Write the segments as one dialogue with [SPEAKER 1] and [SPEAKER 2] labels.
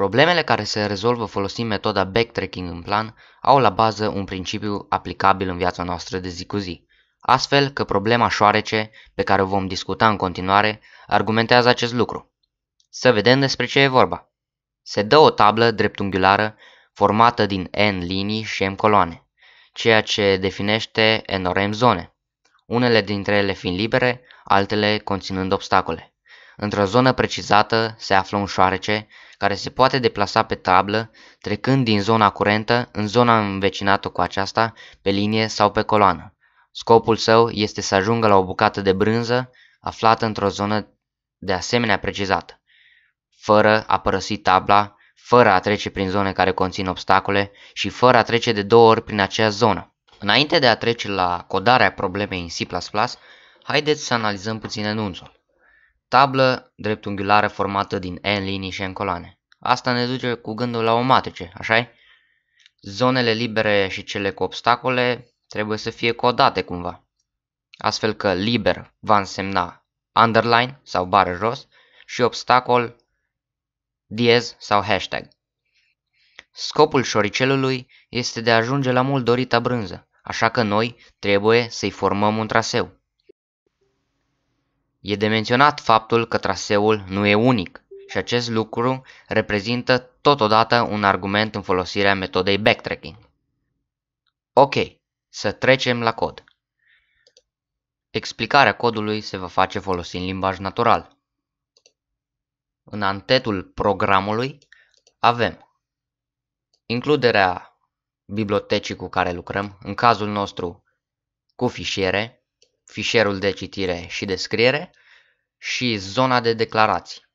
[SPEAKER 1] Problemele care se rezolvă folosind metoda backtracking în plan au la bază un principiu aplicabil în viața noastră de zi cu zi. Astfel că problema șoarece, pe care o vom discuta în continuare, argumentează acest lucru. Să vedem despre ce e vorba. Se dă o tablă dreptunghiulară formată din N linii și M coloane, ceea ce definește N zone, unele dintre ele fiind libere, altele conținând obstacole. Într-o zonă precizată se află un șoarece care se poate deplasa pe tablă, trecând din zona curentă în zona învecinată cu aceasta, pe linie sau pe coloană. Scopul său este să ajungă la o bucată de brânză aflată într-o zonă de asemenea precizată, fără a părăsi tabla, fără a trece prin zone care conțin obstacole și fără a trece de două ori prin acea zonă. Înainte de a trece la codarea problemei în C++, haideți să analizăm puțin enunțul. Tablă dreptunghiulară formată din N linii și N coloane. Asta ne duce cu gândul la o matrice, așa -i? Zonele libere și cele cu obstacole trebuie să fie codate cumva. Astfel că liber va însemna underline sau bară jos și obstacol diez sau hashtag. Scopul șoricelului este de a ajunge la mult dorita brânză, așa că noi trebuie să-i formăm un traseu. E de menționat faptul că traseul nu e unic, și acest lucru reprezintă totodată un argument în folosirea metodei backtracking. Ok, să trecem la cod. Explicarea codului se va face folosind limbaj natural. În antetul programului avem includerea bibliotecii cu care lucrăm, în cazul nostru cu fișiere, fișierul de citire și de scriere și zona de declarații.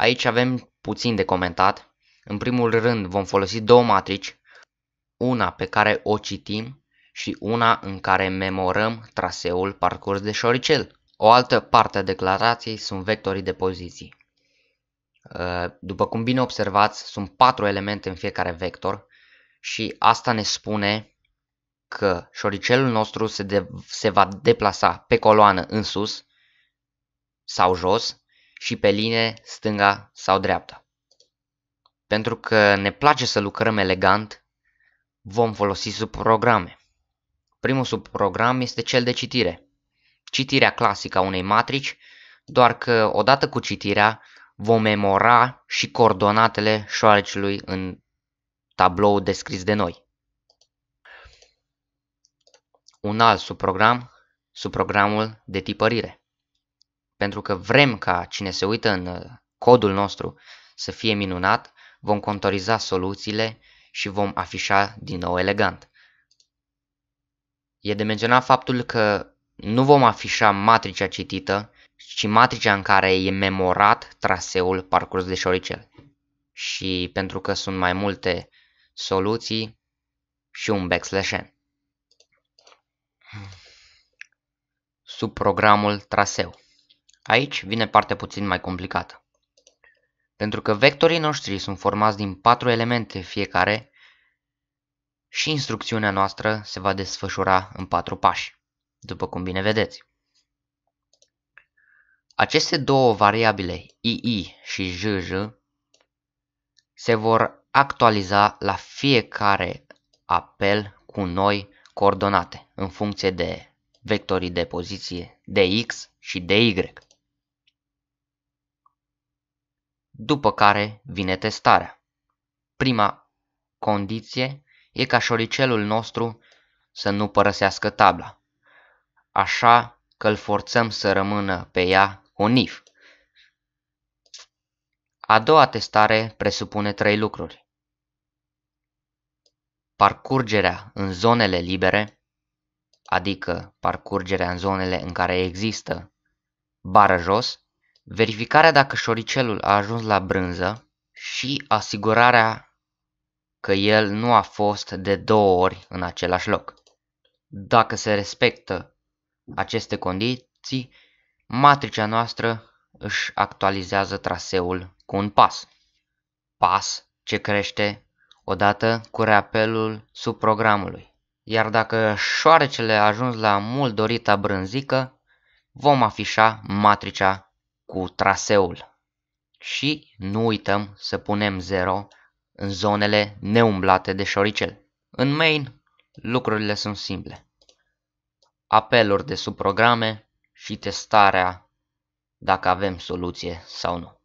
[SPEAKER 1] Aici avem puțin de comentat. În primul rând vom folosi două matrici, una pe care o citim și una în care memorăm traseul parcurs de șoricel. O altă parte a declarației sunt vectorii de poziții. Ă, după cum bine observați, sunt patru elemente în fiecare vector și asta ne spune că șoricelul nostru se, de, se va deplasa pe coloană în sus sau jos și pe linie stânga sau dreapta. Pentru că ne place să lucrăm elegant, vom folosi subprograme. Primul subprogram este cel de citire. Citirea clasică a unei matrici, doar că odată cu citirea vom memora și coordonatele șoarecului în tablou descris de noi. Un alt subprogram, subprogramul de tipărire pentru că vrem ca cine se uită în uh, codul nostru să fie minunat, vom contoriza soluțiile și vom afișa din nou elegant. E de menționat faptul că nu vom afișa matricea citită, ci matricea în care e memorat traseul parcurs de șoricel. Și pentru că sunt mai multe soluții și un backslash n. programul traseu. Aici vine partea puțin mai complicată. Pentru că vectorii noștri sunt formați din patru elemente fiecare și instrucțiunea noastră se va desfășura în patru pași, după cum bine vedeți. Aceste două variabile, II și JJ, se vor actualiza la fiecare apel cu noi coordonate, în funcție de vectorii de poziție dx și dy. după care vine testarea. Prima condiție e ca șoricelul nostru să nu părăsească tabla, așa că îl forțăm să rămână pe ea un if. A doua testare presupune trei lucruri. Parcurgerea în zonele libere, adică parcurgerea în zonele în care există bară jos, verificarea dacă șoricelul a ajuns la brânză și asigurarea că el nu a fost de două ori în același loc. Dacă se respectă aceste condiții, matricea noastră își actualizează traseul cu un pas. Pas ce crește odată cu reapelul sub programului. Iar dacă șoarecele a ajuns la mult dorita brânzică, vom afișa matricea cu traseul. Și nu uităm să punem 0 în zonele neumblate de șoricel. În main, lucrurile sunt simple. Apeluri de subprograme și testarea dacă avem soluție sau nu.